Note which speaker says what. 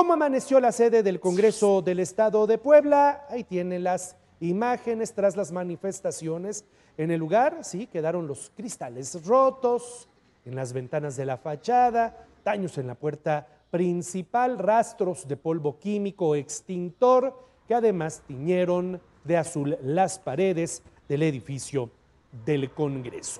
Speaker 1: ¿Cómo amaneció la sede del Congreso del Estado de Puebla? Ahí tienen las imágenes tras las manifestaciones. En el lugar, sí, quedaron los cristales rotos, en las ventanas de la fachada, daños en la puerta principal, rastros de polvo químico extintor que además tiñeron de azul las paredes del edificio del Congreso.